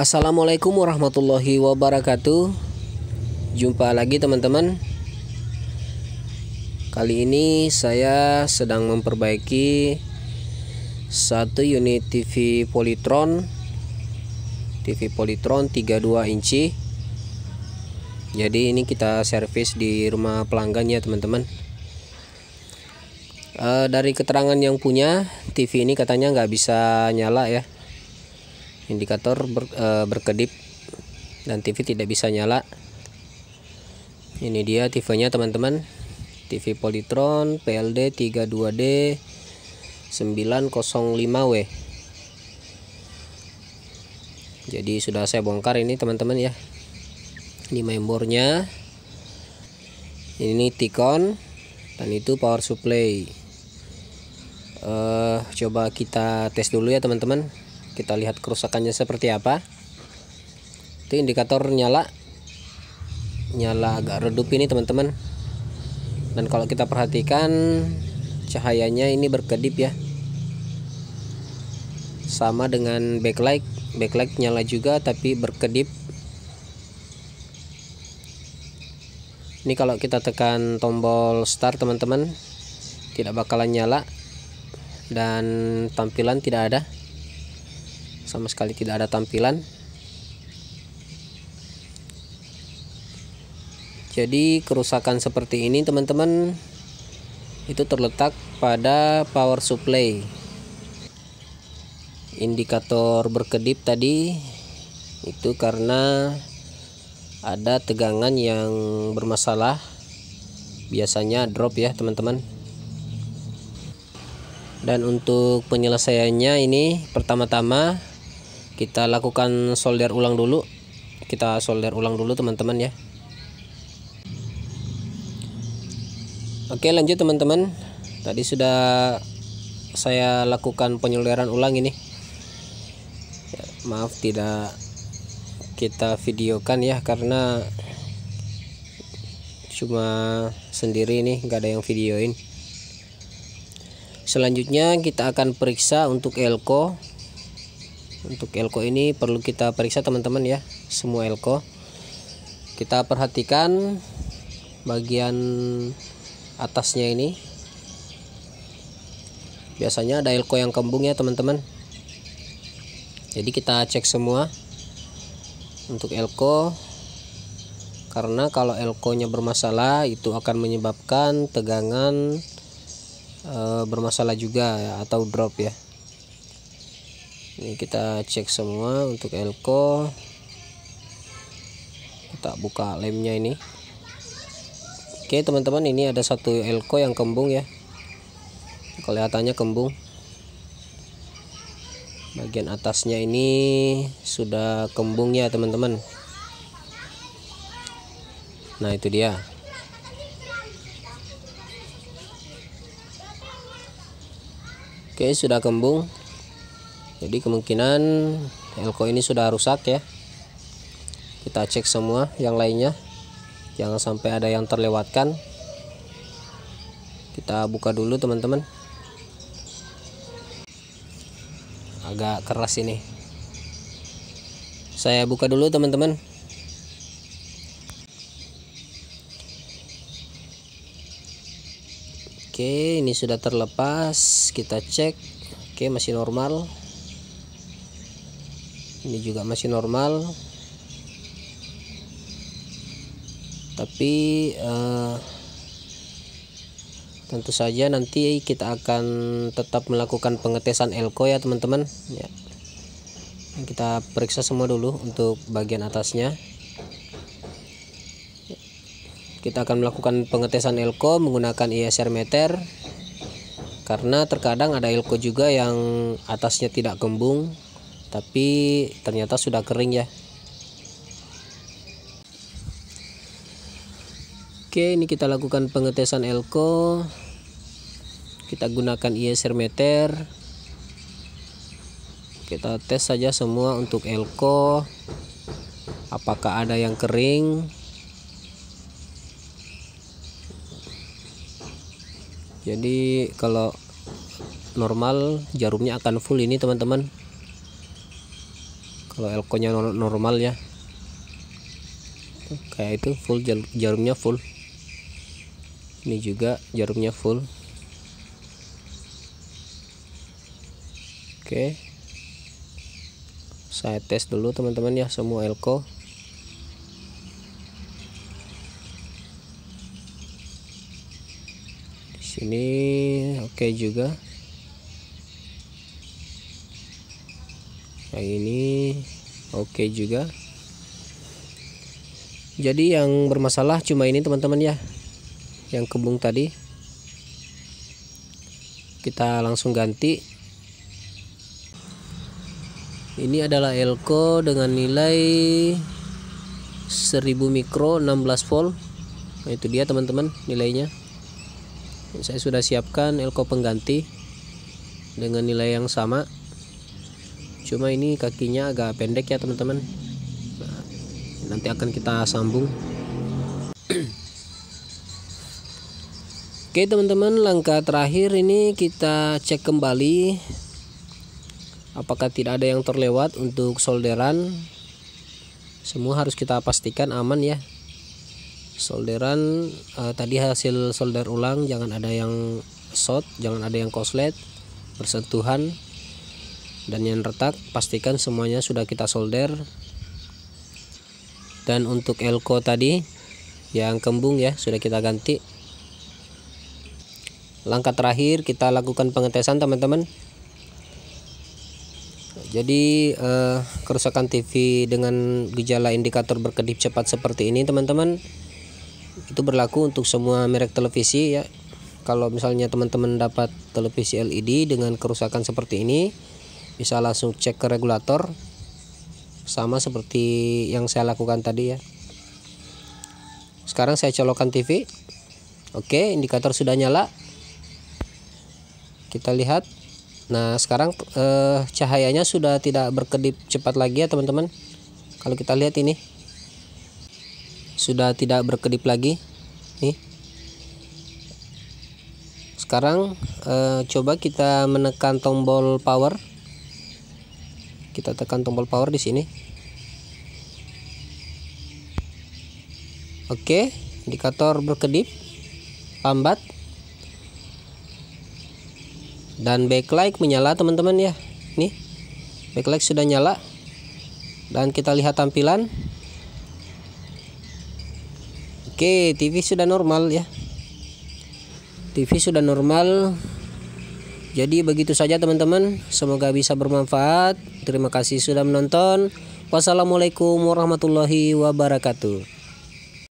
Assalamualaikum warahmatullahi wabarakatuh Jumpa lagi teman-teman Kali ini saya sedang memperbaiki Satu unit TV Polytron TV Polytron 32 inci Jadi ini kita servis di rumah pelanggan ya teman-teman e, Dari keterangan yang punya TV ini katanya nggak bisa nyala ya indikator ber, e, berkedip dan TV tidak bisa nyala ini dia TV-nya teman-teman TV Polytron PLD 32D 905W jadi sudah saya bongkar ini teman-teman ya ini membernya ini Tikon dan itu power supply uh, coba kita tes dulu ya teman-teman kita lihat kerusakannya seperti apa itu indikator nyala nyala agak redup ini teman-teman dan kalau kita perhatikan cahayanya ini berkedip ya sama dengan backlight backlight nyala juga tapi berkedip ini kalau kita tekan tombol start teman-teman tidak bakalan nyala dan tampilan tidak ada sama sekali tidak ada tampilan jadi kerusakan seperti ini teman-teman itu terletak pada power supply indikator berkedip tadi itu karena ada tegangan yang bermasalah biasanya drop ya teman-teman dan untuk penyelesaiannya ini pertama-tama kita lakukan solder ulang dulu kita solder ulang dulu teman-teman ya oke lanjut teman-teman tadi sudah saya lakukan penyolderan ulang ini ya, maaf tidak kita videokan ya karena cuma sendiri nih nggak ada yang videoin selanjutnya kita akan periksa untuk elko untuk elko ini perlu kita periksa teman-teman ya semua elko kita perhatikan bagian atasnya ini biasanya ada elko yang kembung ya teman-teman jadi kita cek semua untuk elko karena kalau elkonya bermasalah itu akan menyebabkan tegangan e, bermasalah juga atau drop ya ini kita cek semua untuk elko kita buka lemnya ini oke teman-teman ini ada satu elko yang kembung ya kelihatannya kembung bagian atasnya ini sudah kembung ya teman-teman nah itu dia oke sudah kembung jadi kemungkinan elko ini sudah rusak ya kita cek semua yang lainnya jangan sampai ada yang terlewatkan kita buka dulu teman-teman agak keras ini saya buka dulu teman-teman oke ini sudah terlepas kita cek oke masih normal ini juga masih normal tapi uh, tentu saja nanti kita akan tetap melakukan pengetesan elko ya teman-teman ya. kita periksa semua dulu untuk bagian atasnya kita akan melakukan pengetesan elko menggunakan ISR meter karena terkadang ada elko juga yang atasnya tidak kembung tapi ternyata sudah kering ya Oke ini kita lakukan pengetesan elko kita gunakan ISR meter kita tes saja semua untuk elko apakah ada yang kering jadi kalau normal jarumnya akan full ini teman-teman kalau elkonya normal ya kayak itu full jarumnya full ini juga jarumnya full oke saya tes dulu teman-teman ya semua elko di sini oke juga yang nah, ini oke okay juga jadi yang bermasalah cuma ini teman-teman ya yang kembung tadi kita langsung ganti ini adalah elko dengan nilai 1000 mikro 16 volt nah itu dia teman-teman nilainya saya sudah siapkan elko pengganti dengan nilai yang sama cuma ini kakinya agak pendek ya teman-teman nah, nanti akan kita sambung Oke teman-teman langkah terakhir ini kita cek kembali apakah tidak ada yang terlewat untuk solderan semua harus kita pastikan aman ya solderan eh, tadi hasil solder ulang jangan ada yang short jangan ada yang koslet bersentuhan dan yang retak pastikan semuanya sudah kita solder dan untuk elko tadi yang kembung ya sudah kita ganti langkah terakhir kita lakukan pengetesan teman-teman jadi eh, kerusakan TV dengan gejala indikator berkedip cepat seperti ini teman-teman itu berlaku untuk semua merek televisi ya kalau misalnya teman-teman dapat televisi LED dengan kerusakan seperti ini bisa langsung cek ke regulator sama seperti yang saya lakukan tadi ya sekarang saya colokan TV oke indikator sudah nyala kita lihat nah sekarang eh, cahayanya sudah tidak berkedip cepat lagi ya teman-teman kalau kita lihat ini sudah tidak berkedip lagi nih sekarang eh, coba kita menekan tombol power kita tekan tombol power di sini oke indikator berkedip lambat dan backlight menyala teman-teman ya nih backlight sudah nyala dan kita lihat tampilan oke TV sudah normal ya TV sudah normal jadi begitu saja teman-teman, semoga bisa bermanfaat. Terima kasih sudah menonton. Wassalamualaikum warahmatullahi wabarakatuh.